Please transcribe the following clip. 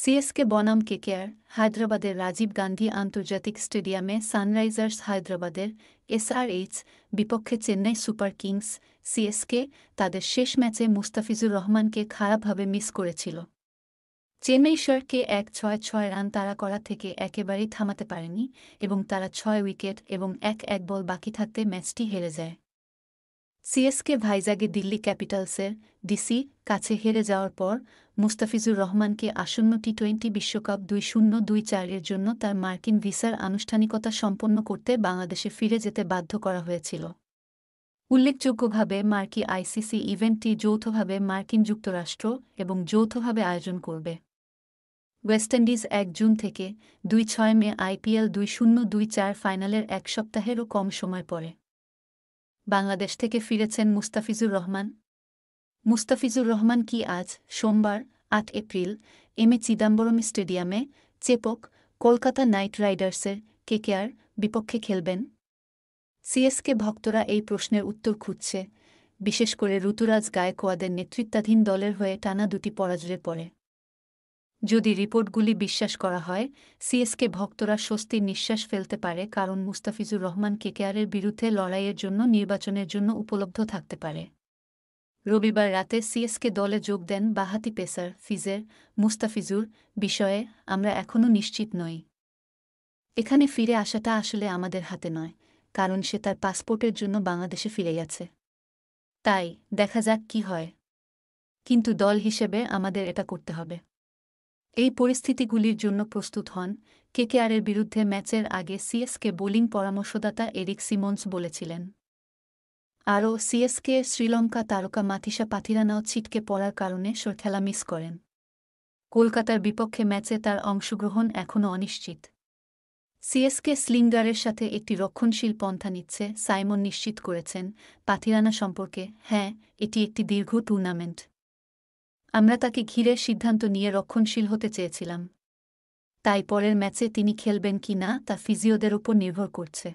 CSK বনাম KKR হায়দ্রাবাদের রাজীব গান্ধী আন্তর্জাতিক স্টেডিয়ামে সানরাইজার্স হায়দ্রাবাদের এসআরএইচ বিপক্ষে চেন্নাই সুপার কিংস সিএসকে তাদের শেষ ম্যাচে মুস্তাফিজুর রহমানকে খারাপভাবে মিস করেছিল চেন্নাই শরকে এক ছয় ছয় রান তারা করা থেকে একেবারেই থামাতে পারেনি এবং তারা ছয় উইকেট এবং এক এক বল বাকি থাকতে ম্যাচটি হেরে যায় সিএসকে ভাইজাগে দিল্লি ক্যাপিটালসের ডিসি কাছে হেরে যাওয়ার পর মুস্তাফিজুর রহমানকে আসন্ন টি টোয়েন্টি বিশ্বকাপ দুই শূন্য দুই চারের জন্য তার মার্কিন ভিসার আনুষ্ঠানিকতা সম্পন্ন করতে বাংলাদেশে ফিরে যেতে বাধ্য করা হয়েছিল উল্লেখযোগ্যভাবে মার্কি আইসিসি ইভেন্টটি যৌথভাবে মার্কিন যুক্তরাষ্ট্র এবং যৌথভাবে আয়োজন করবে ওয়েস্ট ইন্ডিজ এক জুন থেকে দুই ছয় মে আইপিএল দুই শূন্য দুই চার ফাইনালের এক সপ্তাহেরও কম সময় পরে বাংলাদেশ থেকে ফিরেছেন মুস্তাফিজুর রহমান মুস্তাফিজুর রহমান কি আজ সোমবার আট এপ্রিল এম এ চিদাম্বরম স্টেডিয়ামে চেপক কলকাতা নাইট রাইডার্সের কেকেআর বিপক্ষে খেলবেন সিএসকে ভক্তরা এই প্রশ্নের উত্তর খুঁজছে বিশেষ করে ঋতুরাজ গায়কোয়াদের নেতৃত্বাধীন দলের হয়ে টানা দুটি পরাজয়ের পরে যদি রিপোর্টগুলি বিশ্বাস করা হয় সিএসকে ভক্তরা স্বস্তির নিঃশ্বাস ফেলতে পারে কারণ মুস্তাফিজুর রহমান কেকেআরের বিরুদ্ধে লড়াইয়ের জন্য নির্বাচনের জন্য উপলব্ধ থাকতে পারে রবিবার রাতে সিএসকে দলে যোগ দেন বাহাতি পেসার ফিজের মুস্তাফিজুর বিষয়ে আমরা এখনও নিশ্চিত নই এখানে ফিরে আসাটা আসলে আমাদের হাতে নয় কারণ সে তার পাসপোর্টের জন্য বাংলাদেশে ফিরে গেছে তাই দেখা যাক কি হয় কিন্তু দল হিসেবে আমাদের এটা করতে হবে এই পরিস্থিতিগুলির জন্য প্রস্তুত হন কেকেআরের বিরুদ্ধে ম্যাচের আগে সিএসকে বোলিং পরামর্শদাতা এরিক সিমন্স বলেছিলেন আরও সিএসকে শ্রীলঙ্কা তারকা মাতিসা পাথিরানাও ছিটকে পড়ার কারণে খেলা মিস করেন কলকাতার বিপক্ষে ম্যাচে তার অংশগ্রহণ এখনও অনিশ্চিত সিএসকে স্লিঙ্গারের সাথে একটি রক্ষণশীল পন্থা নিচ্ছে সাইমন নিশ্চিত করেছেন পাথিরানা সম্পর্কে হ্যাঁ এটি একটি দীর্ঘ টুর্নামেন্ট আমরা তাকে ঘিরে সিদ্ধান্ত নিয়ে রক্ষণশীল হতে চেয়েছিলাম তাই পরের ম্যাচে তিনি খেলবেন কি না তা ফিজিওদের উপর নির্ভর করছে